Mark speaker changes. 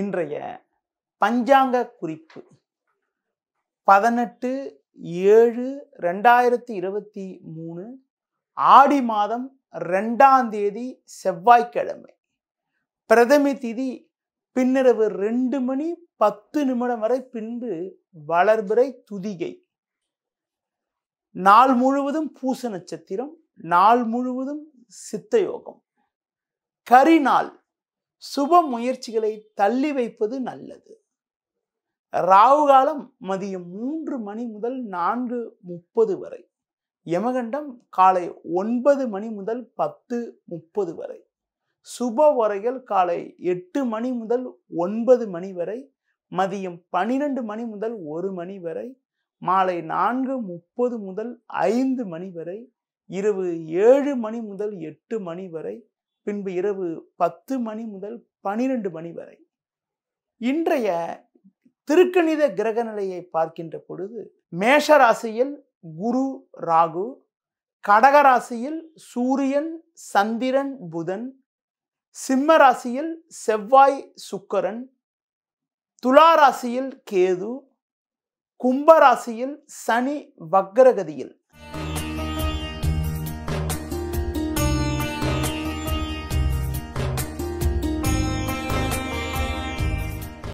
Speaker 1: இன்றைய பஞ்சாங்க குறிப்பு பதினெட்டு ஏழு ரெண்டாயிரத்தி இருபத்தி மூணு ஆடி மாதம் ரெண்டாம் தேதி செவ்வாய்க்கிழமை பிரதமி திதி பின்னிரவு ரெண்டு மணி பத்து நிமிடம் வரை பின்பு வளர்பிறை துதிகை நாள் முழுவதும் பூச நட்சத்திரம் நாள் முழுவதும் சித்தயோகம் கரிநாள் சுப முயற்சிகளை தள்ளி வைப்பது நல்லது ராகு காலம் மதியம் மூன்று மணி முதல் நான்கு முப்பது வரை யமகண்டம் காலை ஒன்பது மணி முதல் பத்து முப்பது வரை சுப வரைகள் காலை எட்டு மணி முதல் ஒன்பது மணி வரை மதியம் பனிரெண்டு மணி முதல் ஒரு மணி வரை மாலை நான்கு முப்பது முதல் ஐந்து மணி வரை இரவு ஏழு மணி முதல் எட்டு மணி வரை பின்பு இரவு பத்து மணி முதல் பனிரெண்டு மணி வரை இன்றைய திருக்கணித கிரக நிலையை பார்க்கின்ற பொழுது மேஷராசியில் குரு ராகு கடகராசியில் சூரியன் சந்திரன் புதன் சிம்ம ராசியில் செவ்வாய் சுக்கரன் துலா ராசியில் கேது கும்பராசியில் சனி வக்ரகதியில்